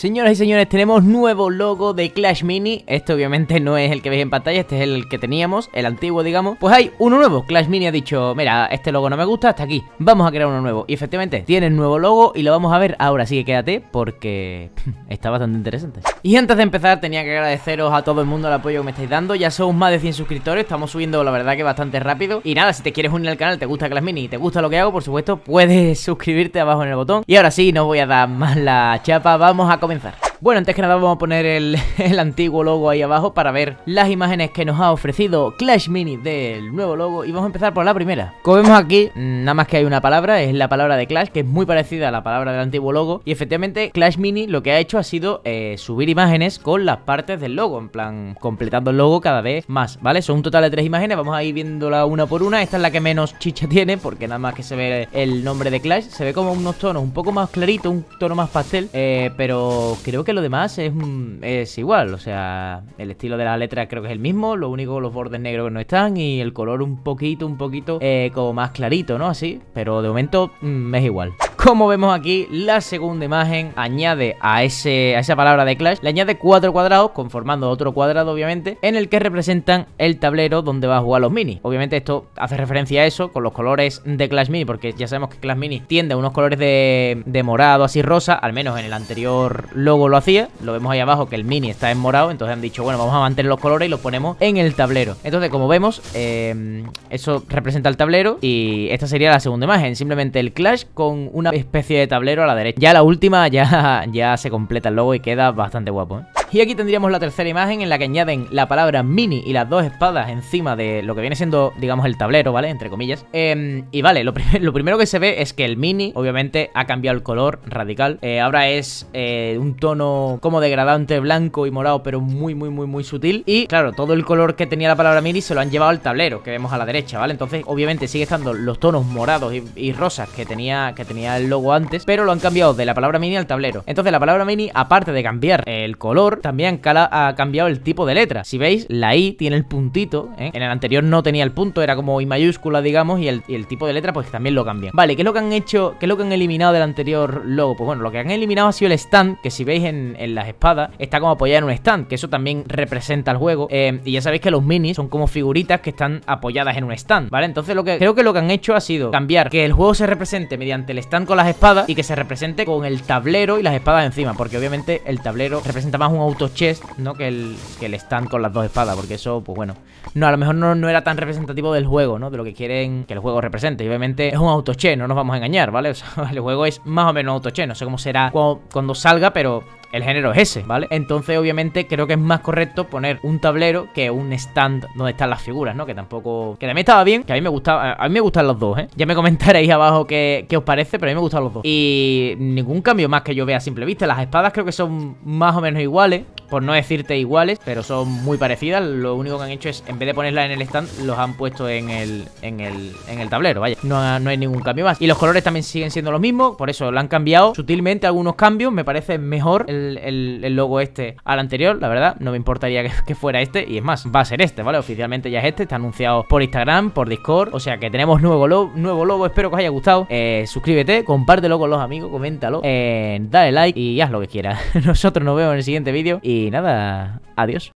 Señoras y señores, tenemos nuevo logo de Clash Mini. Este obviamente no es el que veis en pantalla, este es el que teníamos, el antiguo, digamos. Pues hay uno nuevo. Clash Mini ha dicho, mira, este logo no me gusta, hasta aquí. Vamos a crear uno nuevo. Y efectivamente, tiene el nuevo logo y lo vamos a ver ahora. Así que quédate porque está bastante interesante. Y antes de empezar, tenía que agradeceros a todo el mundo el apoyo que me estáis dando. Ya somos más de 100 suscriptores, estamos subiendo la verdad que bastante rápido. Y nada, si te quieres unir al canal, te gusta Clash Mini y te gusta lo que hago, por supuesto, puedes suscribirte abajo en el botón. Y ahora sí, no voy a dar más la chapa, vamos a comenzar comenzar. Bueno, antes que nada vamos a poner el, antiguo logo ahí abajo para ver las imágenes que nos ha ofrecido Clash Mini del nuevo logo y vamos a empezar por la primera. Como vemos aquí, nada más que hay una palabra, es la palabra de Clash, que es muy parecida a la palabra del antiguo logo y efectivamente Clash Mini lo que ha hecho ha sido eh, subir imágenes con las partes del logo, en plan completando el logo cada vez más, ¿vale? Son un total de tres imágenes, vamos a ir viéndola una por una, esta es la que menos chicha tiene porque nada más que se ve el nombre de Clash, se ve como unos tonos un poco más claritos, un tono más pastel, eh, pero creo que lo demás es, mm, es igual, o sea, el estilo de la letra creo que es el mismo, lo único los bordes negros que no están y el color un poquito, un poquito eh, como más clarito, ¿no? Así, pero de momento mm, es igual. Como vemos aquí, la segunda imagen añade a, ese, esa palabra de Clash, le añade cuatro cuadrados, conformando otro cuadrado obviamente, en el que representan el tablero donde va a jugar los mini. Obviamente esto hace referencia a eso con los colores de Clash Mini, porque ya sabemos que Clash Mini tiende a unos colores de, morado, así rosa, al menos en el anterior logo lo hacía, lo vemos ahí abajo que el Mini está en morado, entonces han dicho, bueno, vamos a mantener los colores y los ponemos en el tablero. Entonces, como vemos, eh, eso representa el tablero y esta sería la segunda imagen, simplemente el Clash con una especie de tablero a la derecha. Ya la última ya, ya se completa el logo y queda bastante guapo, ¿eh? Y aquí tendríamos la tercera imagen en la que añaden la palabra mini y las dos espadas encima de lo que viene siendo, digamos, el tablero, ¿vale? Entre comillas. Em, y vale, lo, primero que se ve es que el mini, obviamente, ha cambiado el color radical. Eh, ahora es eh, un tono como degradante blanco y morado, pero muy, muy, muy, muy sutil. Y claro, todo el color que tenía la palabra mini se lo han llevado al tablero que vemos a la derecha, ¿vale? Entonces, obviamente, sigue estando los tonos morados y, rosas que tenía, que tenía el logo antes, pero lo han cambiado de la palabra mini al tablero. Entonces, la palabra mini, aparte de cambiar el color, también Cala ha cambiado el tipo de letra. Si veis, la I tiene el puntito, ¿eh? en el anterior no tenía el punto, era como I mayúscula, digamos, y el, tipo de letra pues también lo cambian. Vale, ¿qué es lo que han hecho, qué es lo que han eliminado del anterior logo? Pues bueno, lo que han eliminado ha sido el stand, que si veis en, las espadas, está como apoyado en un stand, que eso también representa el juego. Eh, y ya sabéis que los minis son como figuritas que están apoyadas en un stand, ¿vale? Entonces lo que creo que lo que han hecho ha sido cambiar que el juego se represente mediante el stand con las espadas y que se represente con el tablero y las espadas encima, porque obviamente el tablero representa más un auto chest, ¿no? Que el, que le stand con las dos espadas, porque eso, pues bueno, no, a lo mejor no, era tan representativo del juego, ¿no? De lo que quieren que el juego represente. Y obviamente es un auto no nos vamos a engañar, ¿vale? O sea, el juego es más o menos auto no sé cómo será cuando salga, pero el género es ese, ¿vale? Entonces, obviamente, creo que es más correcto poner un tablero que un stand donde están las figuras, ¿no? Que tampoco... Que también estaba bien, que a mí me gustaba... A mí me gustan los dos, ¿eh? Ya me comentaréis abajo qué, qué os parece, pero a mí me gustan los dos. Y ningún cambio más que yo vea a simple vista. Las espadas creo que son más o menos iguales por no decirte iguales, pero son muy parecidas. Lo único que han hecho es, en vez de ponerla en el stand, los han puesto en el, en el, en el tablero, vaya. No, hay ningún cambio más. Y los colores también siguen siendo los mismos, por eso lo han cambiado sutilmente algunos cambios. Me parece mejor el, logo este al anterior, la verdad. No me importaría que, fuera este, y es más, va a ser este, ¿vale? Oficialmente ya es este, está anunciado por Instagram, por Discord, o sea que tenemos nuevo logo, nuevo logo. espero que os haya gustado. Eh, suscríbete, compártelo con los amigos, coméntalo, eh, dale like y haz lo que quieras. Nosotros nos vemos en el siguiente vídeo y y nada, adiós.